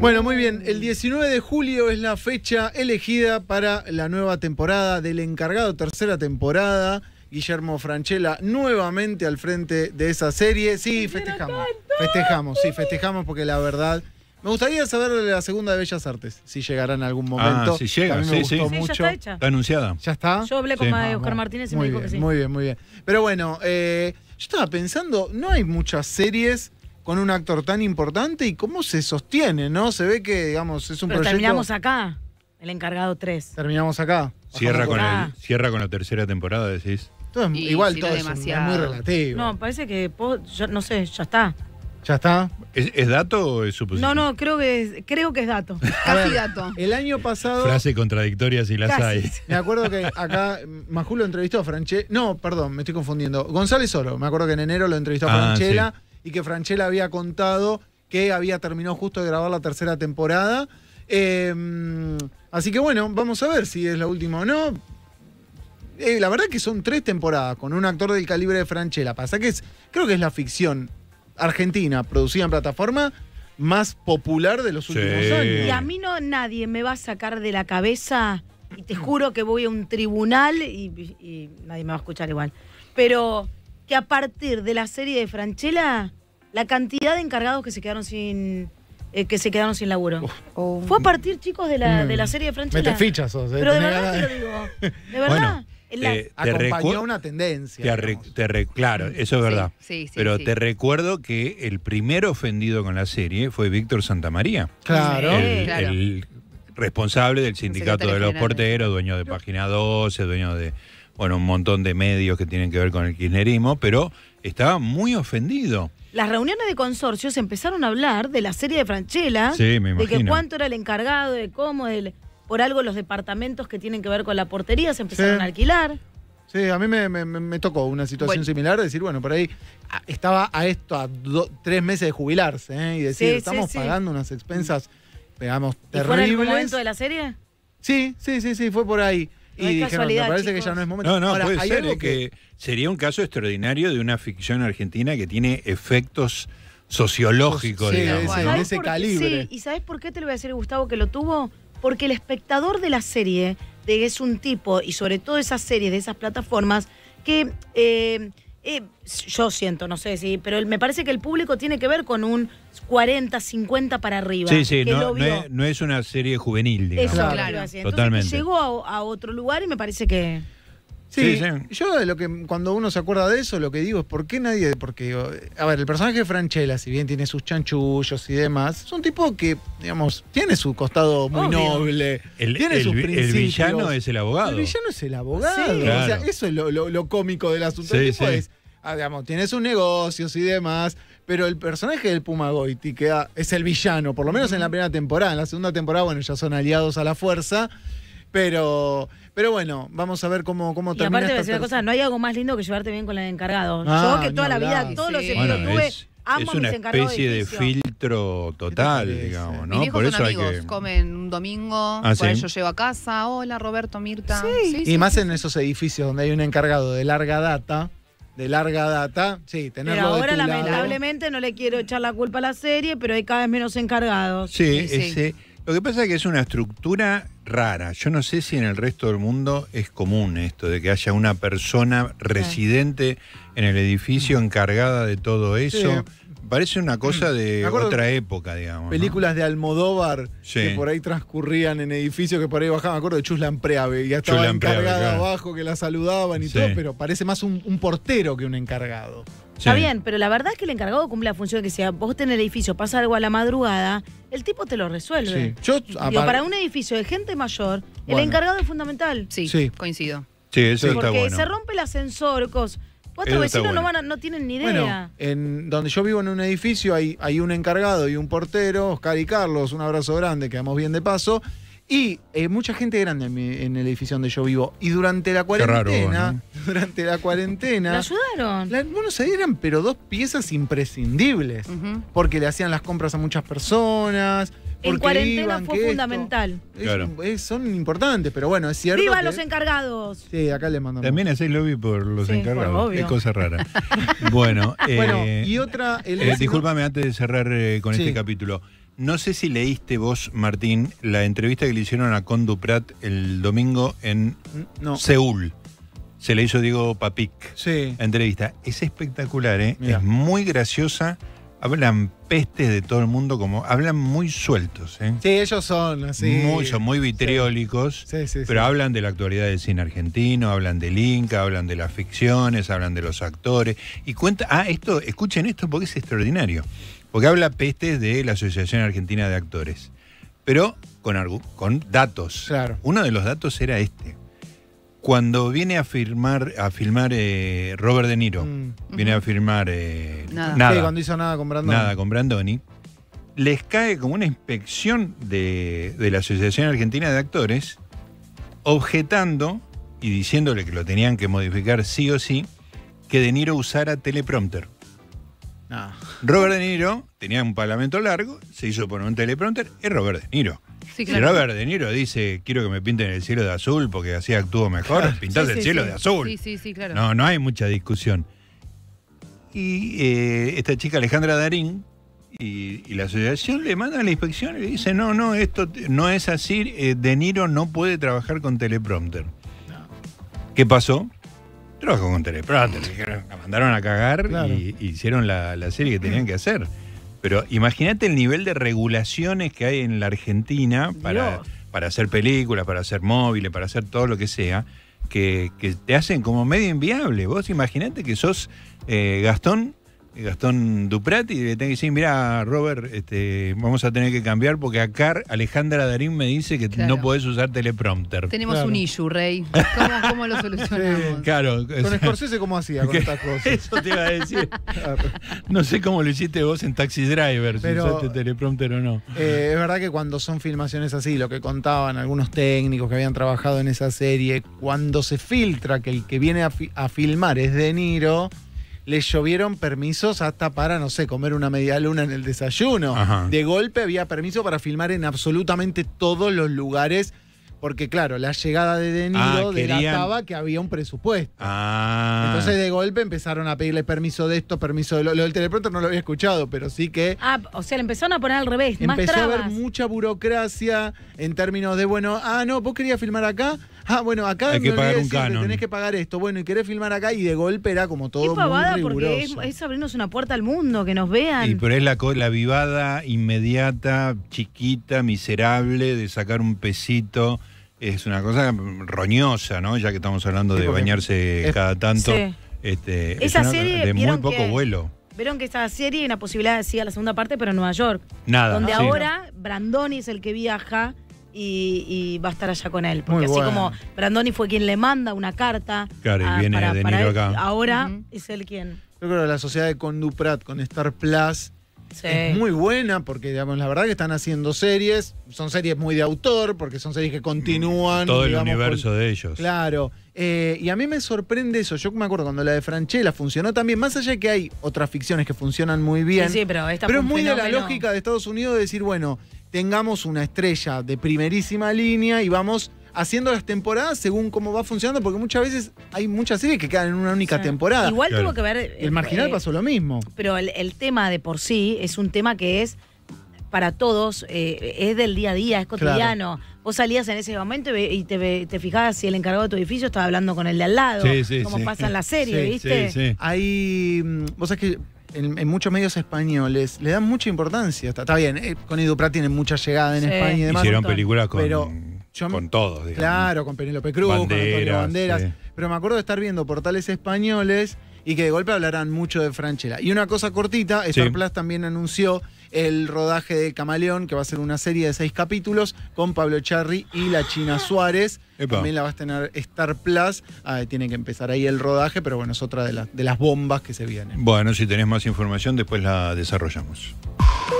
Bueno, muy bien. El 19 de julio es la fecha elegida para la nueva temporada del encargado, tercera temporada. Guillermo Franchella nuevamente al frente de esa serie. Sí, festejamos. Festejamos, sí, festejamos porque la verdad. Me gustaría saber de la segunda de Bellas Artes, si llegará en algún ah, momento. si llega, sí, sí. mucho. Ya está, anunciada. ¿Ya está? Yo hablé con Oscar Martínez y me dijo que sí. Muy bien, muy bien. Pero bueno, eh, yo estaba pensando, no hay muchas series con un actor tan importante y cómo se sostiene, ¿no? Se ve que, digamos, es un proyecto... terminamos acá, el encargado 3. Terminamos acá. Cierra con, la tercera temporada, decís. igual todo es, muy relativo. No, parece que, no sé, ya está. ¿Ya está? ¿Es, dato o es suposición? No, no, creo que es, creo que es dato. Casi dato. El año pasado. Frase contradictoria si las hay. Me acuerdo que acá Majú lo entrevistó a Franchella. No, perdón, me estoy confundiendo. González Oro. Me acuerdo que en enero lo entrevistó a ah, Franchella y que Franchella había contado que había terminado justo de grabar la tercera temporada. Em, así que bueno, vamos a ver si es la última o no. Eh, la verdad que son tres temporadas con un actor del calibre de Franchella. Pasa que creo que es la ficción argentina producida en plataforma más popular de los últimos años. Y a mí no nadie me va a sacar de la cabeza, y te juro que voy a un tribunal y, y nadie me va a escuchar igual. Pero que a partir de la serie de Franchella, la cantidad de encargados que se quedaron sin, eh, que se quedaron sin laburo. Oh. Fue a partir, chicos, de la, mm. serie de Franchella. Mete fichas. Eh, Pero de verdad te lo digo. De verdad. acompañó una tendencia. Te claro, mm. eso es verdad. Pero te recuerdo que el primer ofendido con la serie fue Víctor Santamaría. Claro. El, claro. el responsable del sindicato de los porteros, dueño de Página 12, dueño de bueno, un montón de medios que tienen que ver con el kirchnerismo, pero estaba muy ofendido. Las reuniones de consorcios empezaron a hablar de la serie de Franchella, de que cuánto era el encargado, de cómo, por algo los departamentos que tienen que ver con la portería se empezaron a alquilar. Sí, a mí me, tocó una situación similar, decir, bueno, por ahí ah, estaba a esto, a tres meses de jubilarse, ¿eh? y decir, estamos pagando unas expensas, digamos, terribles. ¿Y fue en el momento de la serie? Sí, sí, sí, sí, fue por ahí y dijeron, me parece que ya no es momento. No, no, puede ser, eh, que... sería un caso extraordinario de una ficción argentina que tiene efectos sociológicos, digamos. de ese calibre. Sí, y ¿sabes por qué te lo voy a decir, Gustavo, que lo tuvo? Porque el espectador de la serie es un tipo, y sobre todo esas series de esas plataformas, que... Eh, yo siento, no sé si, pero me parece que el público tiene que ver con un 40, 50 para arriba. Sí, sí, no, es, una serie juvenil, digamos. Eso, claro. Entonces, llegó a otro lugar y me parece que... Sí, yo lo que cuando uno se acuerda de eso, lo que digo es por qué nadie, porque a ver, el personaje de Franchella, si bien tiene sus chanchullos y demás, es un tipo que, digamos, tiene su costado muy noble, el, tiene El villano es el abogado. El villano es el abogado. O sea, eso es lo, cómico del asunto. El tipo es, ah, digamos, tiene sus negocios y demás, pero el personaje del Pumagoiti queda, es el villano, por lo menos en la primera temporada. En la segunda temporada, bueno, ya son aliados a la fuerza. Pero, bueno, vamos a ver cómo, cómo y aparte voy a decir una cosa, no hay algo más lindo que llevarte bien con el encargado. Ah, yo que toda la vida, todos los años empleos Bueno, tuve, es, amo es una especie de filtro total, digamos, ¿no? Por son eso hay amigos, comen un domingo, ah, por llevo a casa, hola Roberto, Mirta. Sí, Y más en esos edificios donde hay un encargado de larga data, de larga data, sí, tenerlo Pero ahora lamentablemente no le quiero echar la culpa a la serie, pero hay cada vez menos encargados. Sí, Sí, sí. ese- lo que pasa es que es una estructura rara. Yo no sé si en el resto del mundo es común esto de que haya una persona residente en el edificio mm. encargada de todo eso. Parece una cosa de otra época, digamos. Películas de Almodóvar que por ahí transcurrían en edificios que por ahí bajaban. Me acuerdo de Chuslan Preave y estaba encargada abajo que la saludaban y todo, pero parece más un portero que un encargado. Está bien, pero la verdad es que el encargado cumple la función que si Vos tenés el edificio pasa algo a la madrugada, el tipo te lo resuelve. para un edificio de gente mayor, el encargado es fundamental. Sí, coincido. Sí, eso está Porque se rompe el ascensor, cosas. vecinos no, van no tienen ni idea. en donde yo vivo en un edificio hay, hay un encargado y un portero, Oscar y Carlos, un abrazo grande, quedamos bien de paso. Y eh, mucha gente grande en, el edificio donde yo vivo. Y durante la cuarentena. Durante la cuarentena. ayudaron? bueno, se dieron, pero dos piezas imprescindibles. Porque le hacían las compras a muchas personas. En cuarentena fue fundamental. son importantes, pero bueno, es cierto. ¡Viva los encargados! Sí, acá le mandamos. También hacéis lobby por los encargados. es cosa rara. bueno, eh, y otra. Eh, discúlpame antes de cerrar con este capítulo. No sé si leíste vos, Martín, la entrevista que le hicieron a Condu Prat el domingo en mm, Seúl. Se le hizo Diego Papic. Sí. La entrevista. Es espectacular, ¿eh? Es muy graciosa. Hablan pestes de todo el mundo, como hablan muy sueltos. ¿eh? Sí, ellos son así. Muy, son muy vitriólicos, sí. Sí, sí, pero hablan de la actualidad del cine argentino, hablan del Inca, hablan de las ficciones, hablan de los actores. Y cuenta. Ah, esto, escuchen esto porque es extraordinario porque habla peste de la Asociación Argentina de Actores. Pero con, con datos. Uno de los datos era este. Cuando viene a firmar a filmar eh, Robert De Niro, mm. viene a filmar eh, nada. cuando hizo nada con Brandoni. Nada con Brandoni. Les cae como una inspección de, de la Asociación Argentina de Actores objetando y diciéndole que lo tenían que modificar sí o sí, que De Niro usara teleprompter. Ah. Robert De Niro tenía un parlamento largo, se hizo por un teleprompter, es Robert De Niro. Si Robert De Niro dice, quiero que me pinten el cielo de azul porque así actúo mejor, pintar el cielo de azul. No, no hay mucha discusión. Y eh, esta chica Alejandra Darín y, la asociación le manda a la inspección y le dice, no, no, esto no es así, eh, De Niro no puede trabajar con teleprompter. ¿Qué pasó? Trabajo con Teleprata, mm. la mandaron a cagar y, hicieron la, serie que tenían que hacer. Pero imagínate el nivel de regulaciones que hay en la Argentina para, para hacer películas, para hacer móviles, para hacer todo lo que sea, que, que te hacen como medio inviable. Vos imagínate que sos eh, Gastón Gastón Duprati, le tengo que decir, mira, Robert, este, vamos a tener que cambiar porque acá Alejandra Darín me dice que no podés usar teleprompter. Tenemos un issue, Rey. ¿Cómo, lo solucionamos? Claro. Con Scorsese, ¿cómo hacía con estas cosas? Eso te iba a decir. No sé cómo lo hiciste vos en Taxi Driver, si usaste teleprompter o no. Eh, es verdad que cuando son filmaciones así, lo que contaban algunos técnicos que habían trabajado en esa serie, cuando se filtra que el que viene a filmar es De Niro les llovieron permisos hasta para, no sé, comer una media luna en el desayuno. De golpe había permiso para filmar en absolutamente todos los lugares. Porque, claro, la llegada de De Niro ah, delataba que había un presupuesto. Ah. Entonces, de golpe empezaron a pedirle permiso de esto, permiso de lo, del teleprompter, no lo había escuchado, pero sí que. Ah, o sea, le empezaron a poner al revés. Empezó a haber mucha burocracia en términos de, bueno, ah, no, vos querías filmar acá, ah, bueno, acá hay que tenés que pagar esto, bueno, y querés filmar acá y de golpe era como todo. Es pavada, porque es, abrirnos una puerta al mundo, que nos vean. Y pero es la, la vivada inmediata, chiquita, miserable, de sacar un pesito. Es una cosa roñosa, ¿no? Ya que estamos hablando de bañarse cada tanto. Este, serie de muy poco vuelo. Vieron que esta serie, la posibilidad de sí, la segunda parte, pero en Nueva York. Nada. Donde ahora Brandoni es el que viaja y, va a estar allá con él. Porque así como Brandoni fue quien le manda una carta. Ahora es él quien. Yo creo que la sociedad de Conduprat con Star Plus Es muy buena porque, digamos, la verdad que están haciendo series, son series muy de autor, porque son series que continúan. Todo el universo de ellos. Claro. Eh, y a mí me sorprende eso. Yo me acuerdo cuando la de Franchella funcionó también, más allá de que hay otras ficciones que funcionan muy bien. Sí, pero esta pero es muy de la lógica de Estados Unidos de decir, bueno, tengamos una estrella de primerísima línea y vamos haciendo las temporadas según cómo va funcionando, porque muchas veces hay muchas series que quedan en una única temporada. Igual tuvo que ver. El marginal eh, pasó lo mismo. Pero el, tema de por sí es un tema que es para todos, eh, es del día a día, es cotidiano. Vos salías en ese momento y te, fijabas si el encargado de tu edificio estaba hablando con el de al lado, como pasa en la serie, ¿viste? Ahí, mm, vos sabés que en, muchos medios españoles le dan mucha importancia. Está, bien, eh, con Edu tiene mucha llegada en España y demás. Hicieron películas con, con todos, digamos. Claro, con Penélope Cruz, con Antonio Banderas. Pero me acuerdo de estar viendo portales españoles y que de golpe hablarán mucho de Franchella. Y una cosa cortita, Star Plus también anunció el rodaje de Camaleón, que va a ser una serie de seis capítulos con Pablo Charri y la China Suárez. También la va a tener Star Plus. Ah, tiene que empezar ahí el rodaje, pero bueno, es otra de, de las bombas que se vienen. Bueno, si tenés más información, después la desarrollamos.